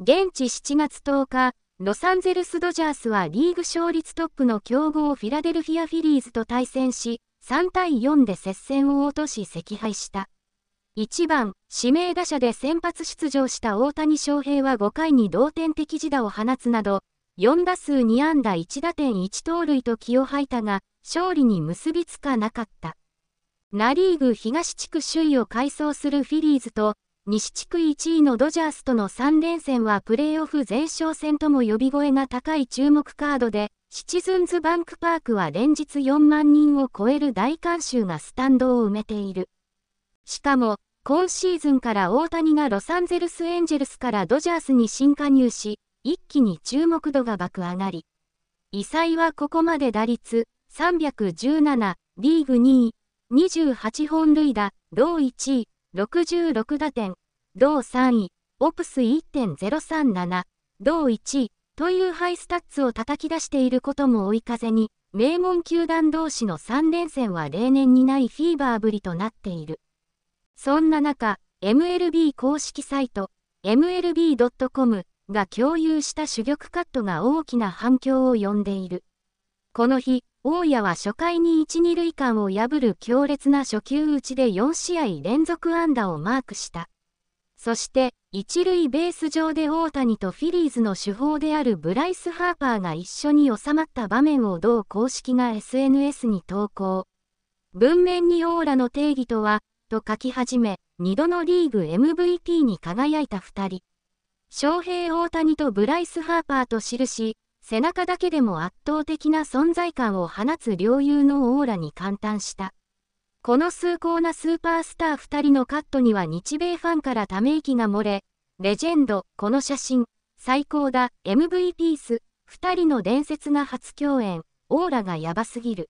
現地7月10日、ロサンゼルスドジャースはリーグ勝率トップの強豪フィラデルフィアフィリーズと対戦し、3対4で接戦を落とし惜敗した。1番、指名打者で先発出場した大谷翔平は5回に同点的自打を放つなど、4打数2安打1打点1盗塁と気を吐いたが、勝利に結びつかなかった。ナリーグ東地区首位を改装するフィリーズと、西地区1位のドジャースとの3連戦はプレーオフ前哨戦とも呼び声が高い注目カードで、シチズンズバンクパークは連日4万人を超える大観衆がスタンドを埋めている。しかも、今シーズンから大谷がロサンゼルスエンジェルスからドジャースに新加入し、一気に注目度が爆上がり。異彩はここまで打率317、リーグ2位、28本塁打、同1位、66打点、同3位、オプス1.037、同1位、というハイスタッツを叩き出していることも追い風に、名門球団同士の3連戦は例年にないフィーバーぶりとなっている。そんな中、MLB 公式サイト、mlb.com が共有した主玉カットが大きな反響を呼んでいる。この日、大谷は初回に1、2塁間を破る強烈な初球打ちで4試合連続安打をマークした。そして、1塁ベース上で大谷とフィリーズの主砲であるブライス・ハーパーが一緒に収まった場面を同公式が SNS に投稿。文面にオーラの定義とは、と書き始め、2度のリーグ MVP に輝いた2人。翔平大谷とブライス・ハーパーと記し、背中だけでも圧倒的な存在感を放つ両雄のオーラに感嘆した。この崇高なスーパースター2人のカットには日米ファンからため息が漏れ、レジェンド、この写真、最高だ、MVP ス、2人の伝説が初共演、オーラがやばすぎる。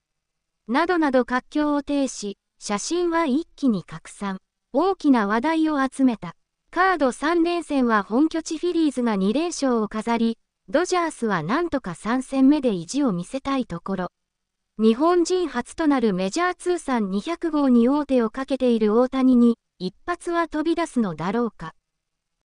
などなど活況を呈し、写真は一気に拡散。大きな話題を集めた。カード3連戦は本拠地フィリーズが2連勝を飾り、ドジャースはなんとか3戦目で意地を見せたいところ。日本人初となるメジャー通算200号に王手をかけている大谷に、一発は飛び出すのだろうか。